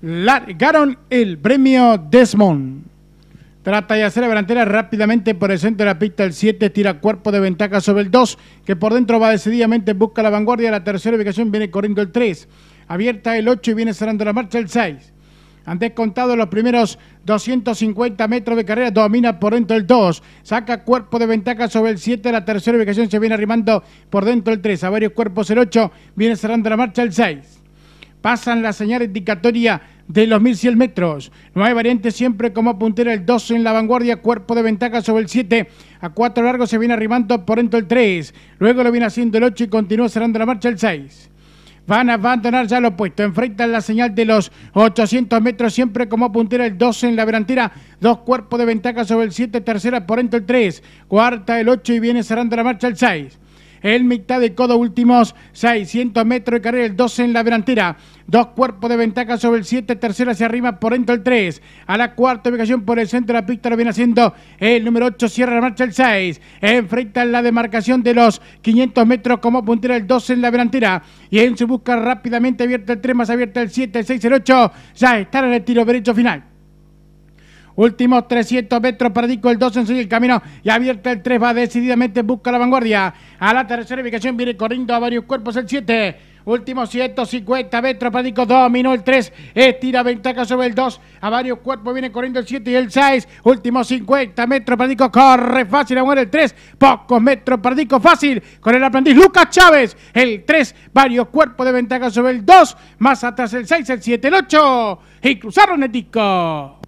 largaron el premio Desmond. Trata de hacer la delantera rápidamente por el centro de la pista. El 7 tira cuerpo de ventaja sobre el 2, que por dentro va decididamente, busca la vanguardia. La tercera ubicación viene corriendo el 3. Abierta el 8 y viene cerrando la marcha el 6. Han descontado los primeros 250 metros de carrera. Domina por dentro el 2. Saca cuerpo de ventaja sobre el 7. La tercera ubicación se viene arrimando por dentro el 3. A varios cuerpos el 8. Viene cerrando la marcha el 6 pasan la señal indicatoria de los 1.100 metros. no hay variante siempre como puntera el 12 en la vanguardia, cuerpo de ventaja sobre el 7. A 4 largos se viene arrimando por dentro el 3. Luego lo viene haciendo el 8 y continúa cerrando la marcha el 6 van a abandonar ya lo puesto. Enfrentan la señal de los 800 metros, siempre como puntera el 12 en la delantera. Dos cuerpos de ventaja sobre el 7, tercera por dentro el 3, cuarta el 8 y viene cerrando la marcha el 6 en mitad de codo últimos 600 metros de carrera el 12 en la delantera. Dos cuerpos de ventaja sobre el 7, tercera hacia arriba por dentro el 3. A la cuarta ubicación por el centro de la pista lo viene haciendo el número 8, cierra la marcha el 6. Enfrenta la demarcación de los 500 metros como puntera el 12 en la delantera. Y en su busca rápidamente abierta el 3, más abierta el 7, el 6, el 8. Ya están en el tiro derecho final. Últimos 300 metros para Dico, el 2 en el camino y abierta el 3, va decididamente, busca la vanguardia. A la tercera ubicación viene corriendo a varios cuerpos el 7. Último 150 metros para Dico, dominó el 3, estira ventaja sobre el 2, a varios cuerpos viene corriendo el 7 y el 6. Último 50 metros para corre fácil, ahora el 3, pocos metros para fácil, con el aprendiz Lucas Chávez, el 3, varios cuerpos de ventaja sobre el 2, más atrás el 6, el 7, el 8 y cruzaron el Dico.